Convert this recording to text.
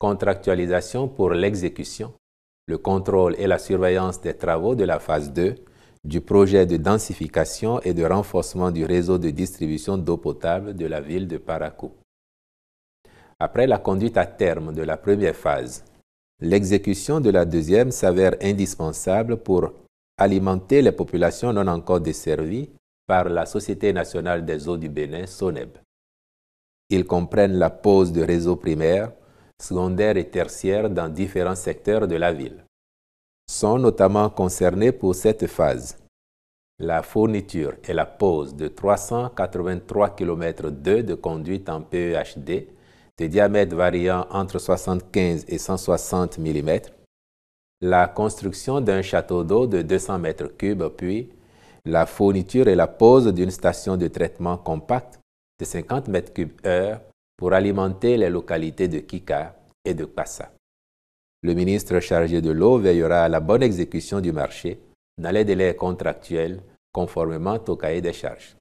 contractualisation pour l'exécution, le contrôle et la surveillance des travaux de la phase 2 du projet de densification et de renforcement du réseau de distribution d'eau potable de la ville de Parakou. Après la conduite à terme de la première phase, l'exécution de la deuxième s'avère indispensable pour alimenter les populations non encore desservies par la Société nationale des eaux du Bénin, SONEB. Ils comprennent la pose de réseau primaires, secondaire et tertiaire dans différents secteurs de la ville. Sont notamment concernés pour cette phase la fourniture et la pose de 383 km 2 de conduite en PEHD de diamètre variant entre 75 et 160 mm, la construction d'un château d'eau de 200 m3 puis la fourniture et la pose d'une station de traitement compacte de 50 m3 heure pour alimenter les localités de Kika et de Kassa. Le ministre chargé de l'eau veillera à la bonne exécution du marché dans les délais contractuels conformément au cahier des charges.